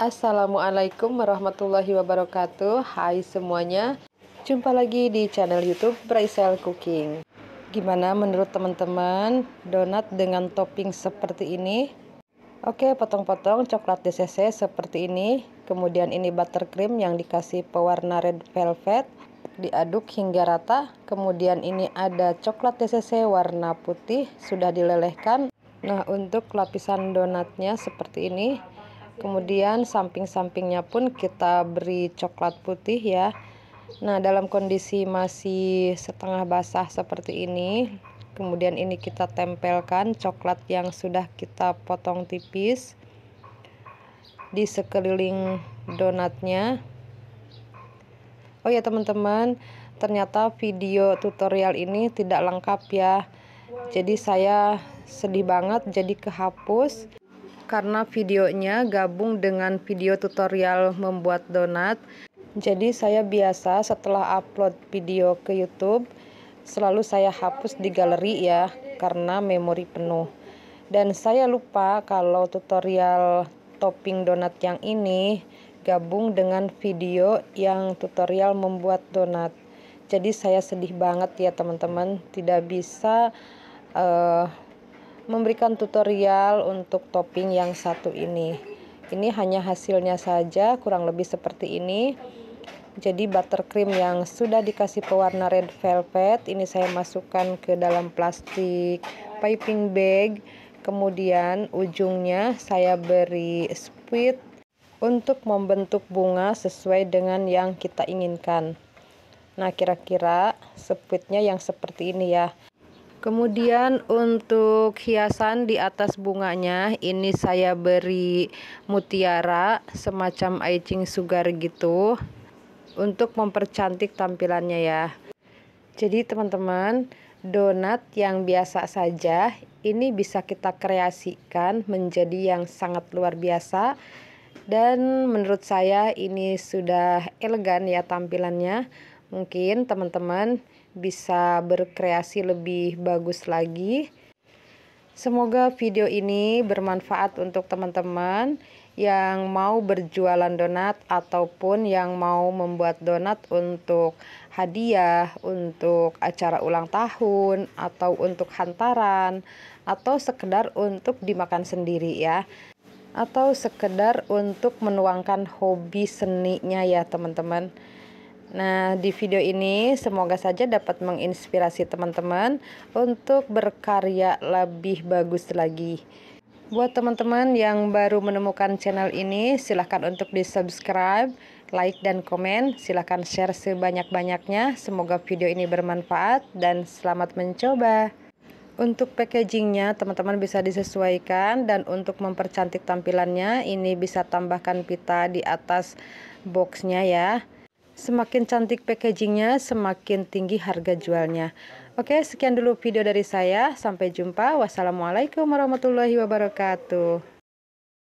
Assalamualaikum warahmatullahi wabarakatuh Hai semuanya Jumpa lagi di channel youtube Braisel Cooking Gimana menurut teman-teman Donat dengan topping seperti ini Oke potong-potong coklat DCC seperti ini Kemudian ini buttercream yang dikasih pewarna red velvet diaduk hingga rata. Kemudian ini ada coklat dcc warna putih sudah dilelehkan. Nah, untuk lapisan donatnya seperti ini. Kemudian samping-sampingnya pun kita beri coklat putih ya. Nah, dalam kondisi masih setengah basah seperti ini, kemudian ini kita tempelkan coklat yang sudah kita potong tipis di sekeliling donatnya. Oh ya, teman-teman, ternyata video tutorial ini tidak lengkap ya. Jadi saya sedih banget jadi kehapus karena videonya gabung dengan video tutorial membuat donat. Jadi saya biasa setelah upload video ke YouTube selalu saya hapus di galeri ya karena memori penuh. Dan saya lupa kalau tutorial topping donat yang ini gabung dengan video yang tutorial membuat donat. Jadi saya sedih banget ya teman-teman tidak bisa uh, memberikan tutorial untuk topping yang satu ini ini hanya hasilnya saja kurang lebih seperti ini jadi buttercream yang sudah dikasih pewarna red velvet ini saya masukkan ke dalam plastik piping bag kemudian ujungnya saya beri squid untuk membentuk bunga sesuai dengan yang kita inginkan nah kira-kira squidnya yang seperti ini ya Kemudian untuk hiasan di atas bunganya ini saya beri mutiara semacam icing sugar gitu untuk mempercantik tampilannya ya. Jadi teman-teman, donat yang biasa saja ini bisa kita kreasikan menjadi yang sangat luar biasa dan menurut saya ini sudah elegan ya tampilannya. Mungkin teman-teman bisa berkreasi lebih bagus lagi. Semoga video ini bermanfaat untuk teman-teman yang mau berjualan donat ataupun yang mau membuat donat untuk hadiah, untuk acara ulang tahun atau untuk hantaran atau sekedar untuk dimakan sendiri ya atau sekedar untuk menuangkan hobi seninya ya teman-teman. Nah, di video ini semoga saja dapat menginspirasi teman-teman untuk berkarya lebih bagus lagi. Buat teman-teman yang baru menemukan channel ini, silahkan untuk di-subscribe, like, dan komen. Silahkan share sebanyak-banyaknya. Semoga video ini bermanfaat dan selamat mencoba. Untuk packagingnya, teman-teman bisa disesuaikan dan untuk mempercantik tampilannya, ini bisa tambahkan pita di atas boxnya ya. Semakin cantik packagingnya, semakin tinggi harga jualnya. Oke, sekian dulu video dari saya. Sampai jumpa. Wassalamualaikum warahmatullahi wabarakatuh.